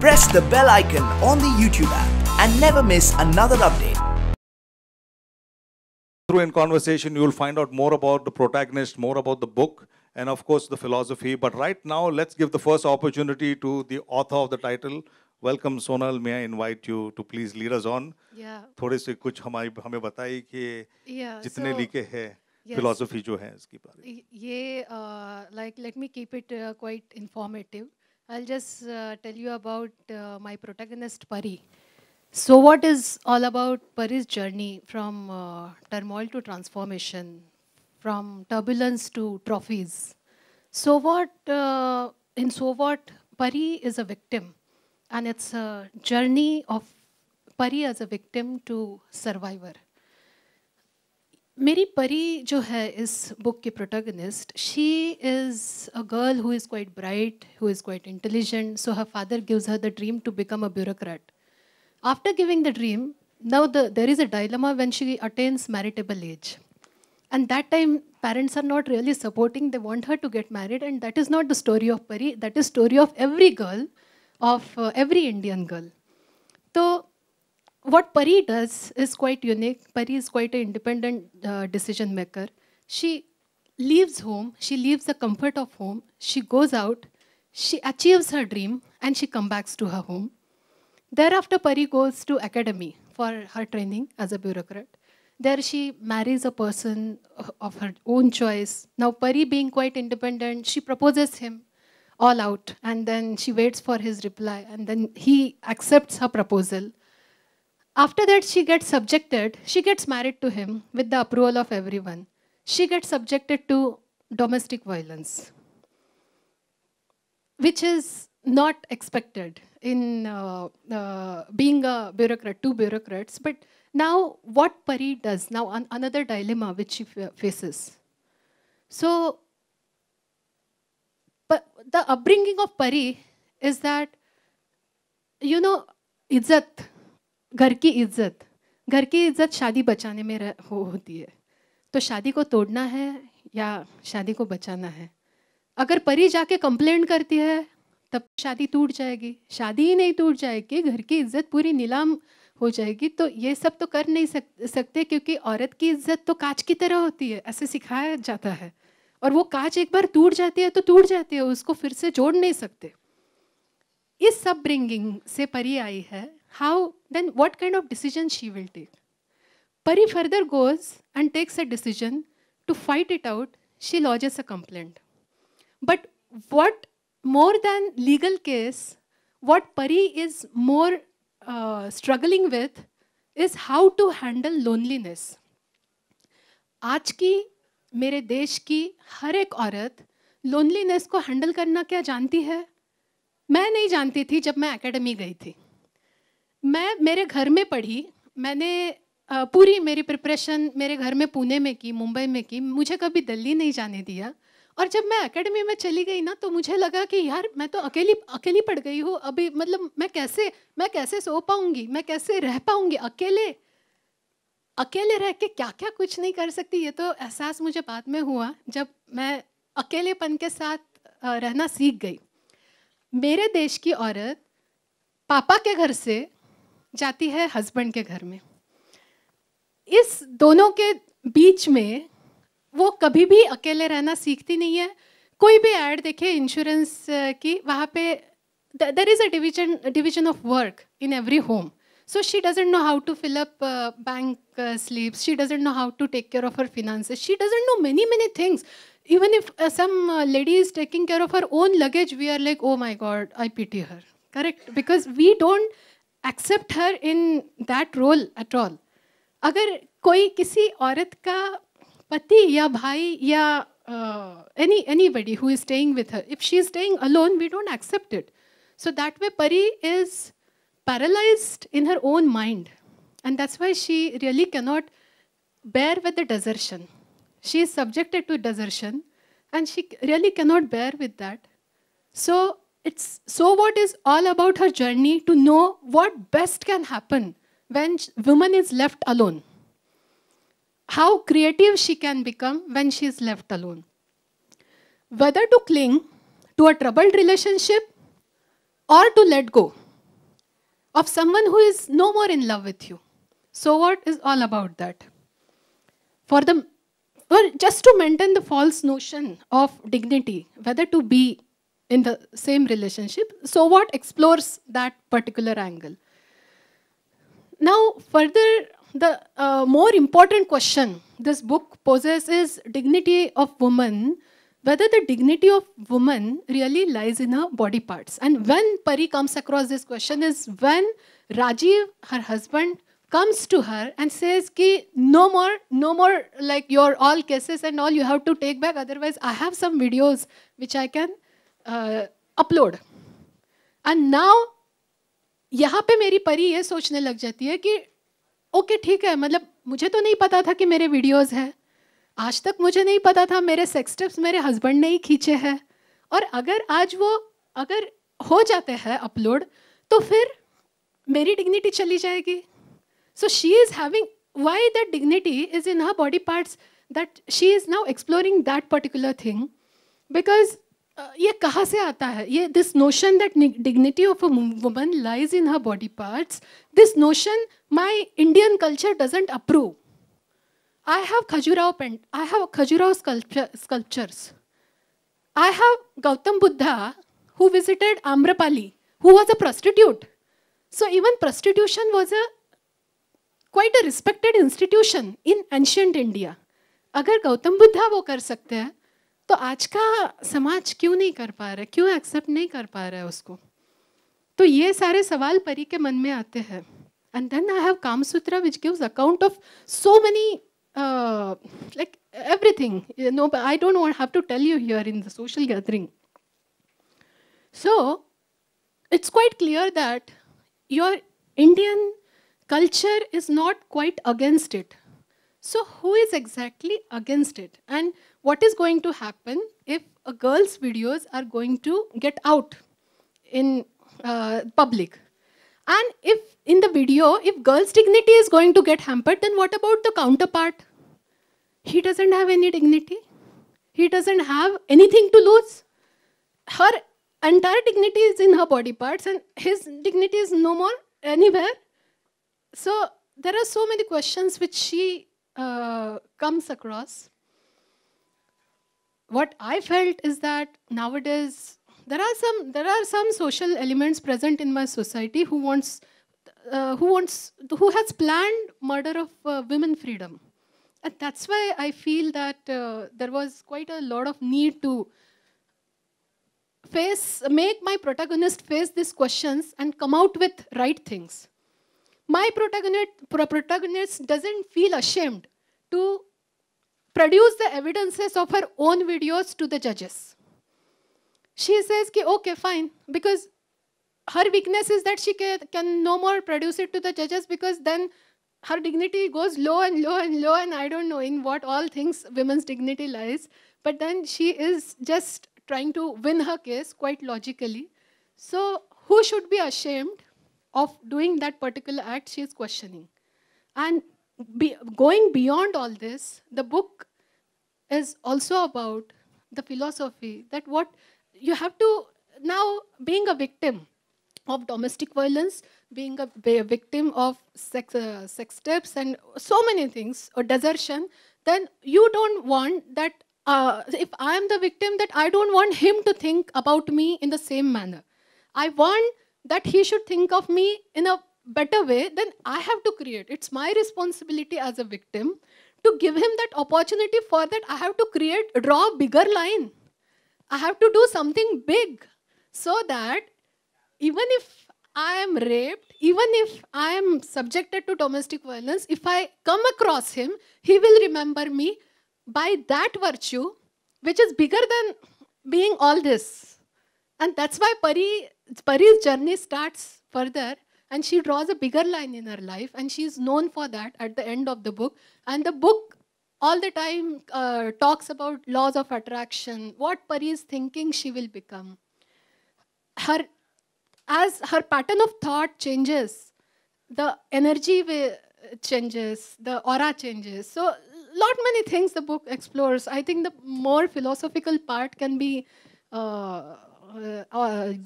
press the bell icon on the YouTube app and never miss another update. Through in conversation, you will find out more about the protagonist, more about the book, and of course the philosophy. But right now, let's give the first opportunity to the author of the title. Welcome, Sonal. May I invite you to please lead us on? Yeah. थोड़े से कुछ हमारी हमें बताइए कि जितने लिखे हैं philosophy जो है इसके बारे में ये uh, like let me keep it uh, quite informative. I'll just uh, tell you about uh, my protagonist, Pari. So what is all about Pari's journey from uh, turmoil to transformation, from turbulence to trophies? So what, uh, in So What, Pari is a victim. And it's a journey of Pari as a victim to survivor. मेरी परी जो है इस book के protagonist she is a girl who is quite bright who is quite intelligent so her father gives her the dream to become a bureaucrat after giving the dream now the there is a dilemma when she attains marriageable age and that time parents are not really supporting they want her to get married and that is not the story of Pari that is story of every girl of every Indian girl तो what Pari does is quite unique. Pari is quite an independent uh, decision maker. She leaves home, she leaves the comfort of home, she goes out, she achieves her dream, and she comes back to her home. Thereafter, Pari goes to academy for her training as a bureaucrat. There she marries a person uh, of her own choice. Now, Pari being quite independent, she proposes him all out, and then she waits for his reply, and then he accepts her proposal after that, she gets subjected, she gets married to him with the approval of everyone. She gets subjected to domestic violence, which is not expected in uh, uh, being a bureaucrat, two bureaucrats. But now, what Pari does, now an another dilemma which she faces. So, but the upbringing of Pari is that, you know, izzat, घर की इज्जत घर की इज्जत शादी बचाने में रह, हो होती है तो शादी को तोड़ना है या शादी को बचाना है अगर परी जाके कंप्लेंट करती है तब तो शादी टूट जाएगी शादी ही नहीं टूट जाएगी घर की इज्जत पूरी नीलाम हो जाएगी तो ये सब तो कर नहीं सक, सकते क्योंकि औरत की इज्जत तो कांच की तरह होती है ऐसे सिखाया जाता है और वो कांच एक बार टूट जाती है तो टूट जाती है उसको फिर से जोड़ नहीं सकते इस सब ब्रिंगिंग से परी आई है how then what kind of decision she will take pari further goes and takes a decision to fight it out she lodges a complaint but what more than legal case what pari is more uh, struggling with is how to handle loneliness आज की मेरे देश की हर एक औरत loneliness को handle करना क्या जानती है मैं नहीं जानती थी जब मैं एकेडमी गई थी मैं मेरे घर में पढ़ी मैंने पूरी मेरी प्रिपरेशन मेरे घर में पुणे में की मुंबई में की मुझे कभी दिल्ली नहीं जाने दिया और जब मैं एकेडमी में चली गई ना तो मुझे लगा कि यार मैं तो अकेली अकेली पढ़ गई हूँ अभी मतलब मैं कैसे मैं कैसे सो पाऊँगी मैं कैसे रह पाऊँगी अकेले अकेले रह के क्या क्या कुछ नहीं कर सकती ये तो एहसास मुझे बाद में हुआ जब मैं अकेलेपन के साथ रहना सीख गई मेरे देश की औरत पापा के घर से जाती है हस्बैंड के घर में इस दोनों के बीच में वो कभी भी अकेले रहना सीखती नहीं है कोई भी एड देखे इंश्योरेंस की वहाँ पे there is a division division of work in every home so she doesn't know how to fill up bank slips she doesn't know how to take care of her finances she doesn't know many many things even if some lady is taking care of her own luggage we are like oh my god I P T her correct because we don't accept her in that role at all. अगर कोई किसी औरत का पति या भाई या any anybody who is staying with her, if she is staying alone, we don't accept it. So that way, Pari is paralyzed in her own mind, and that's why she really cannot bear with the desertion. She is subjected to desertion, and she really cannot bear with that. So it's So What is all about her journey to know what best can happen when woman is left alone. How creative she can become when she is left alone. Whether to cling to a troubled relationship or to let go of someone who is no more in love with you. So what is all about that? For the or just to maintain the false notion of dignity, whether to be in the same relationship. So what explores that particular angle. Now, further, the uh, more important question this book poses is dignity of woman, whether the dignity of woman really lies in her body parts. And when Pari comes across this question is when Rajiv, her husband, comes to her and says ki no more no more like your all cases and all you have to take back otherwise i have some videos which i can uh, upload and now यहाँ पे मेरी परी ये सोचने लग जाती है कि ओके okay, ठीक है मतलब मुझे तो नहीं पता था कि मेरे वीडियोस हैं आज तक मुझे नहीं पता था मेरे सेक्स टिप्स मेरे हस्बैंड ने ही खींचे हैं और अगर आज वो अगर हो जाते हैं अपलोड तो फिर मेरी डिग्निटी चली जाएगी so she is having why that dignity is in her body parts that she is now exploring that particular thing because ये कहाँ से आता है ये this notion that dignity of a woman lies in her body parts this notion my Indian culture doesn't approve I have Khajurao pen, I have Khajurao sculpture, sculptures. I have Gautam Buddha who visited Amrapali, who was a prostitute. So even prostitution was a quite a respected institution in ancient India. अगर गौतम बुद्धा वो कर सकते हैं तो आज का समाज क्यों नहीं कर पा रहा है क्यों एक्सेप्ट नहीं कर पा रहा है उसको तो ये सारे सवाल परी के मन में आते हैं and then I have Kamasutra which gives account of so many like everything no I don't want have to tell you here in the social gathering so it's quite clear that your Indian culture is not quite against it So who is exactly against it? And what is going to happen if a girl's videos are going to get out in uh, public? And if in the video, if girl's dignity is going to get hampered, then what about the counterpart? He doesn't have any dignity. He doesn't have anything to lose. Her entire dignity is in her body parts and his dignity is no more anywhere. So there are so many questions which she uh, comes across. What I felt is that nowadays there are some there are some social elements present in my society who wants uh, who wants who has planned murder of uh, women freedom, and that's why I feel that uh, there was quite a lot of need to face make my protagonist face these questions and come out with right things my protagonist, protagonist doesn't feel ashamed to produce the evidences of her own videos to the judges. She says, ki, okay, fine, because her weakness is that she can, can no more produce it to the judges because then her dignity goes low and low and low, and I don't know in what all things women's dignity lies. But then she is just trying to win her case quite logically. So, who should be ashamed? of doing that particular act she is questioning. And be, going beyond all this, the book is also about the philosophy that what you have to now being a victim of domestic violence, being a, be a victim of sex, uh, sex tips and so many things, or desertion, then you don't want that, uh, if I am the victim, that I don't want him to think about me in the same manner. I want that he should think of me in a better way, then I have to create. It's my responsibility as a victim to give him that opportunity for that. I have to create, draw a bigger line. I have to do something big so that even if I am raped, even if I am subjected to domestic violence, if I come across him, he will remember me by that virtue, which is bigger than being all this. And that's why Pari Pari's journey starts further and she draws a bigger line in her life and she is known for that at the end of the book and the book all the time uh, talks about laws of attraction what pari is thinking she will become her as her pattern of thought changes the energy changes the aura changes so lot many things the book explores i think the more philosophical part can be uh, uh,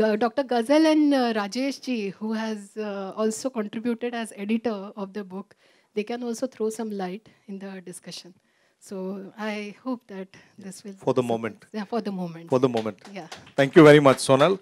uh, Dr. Ghazal and uh, Rajesh ji, who has also contributed as editor of the book, they can also throw some light in the discussion. So I hope that this will... For the moment. Yeah, for the moment. For the moment. Yeah. Thank you very much, Sonal.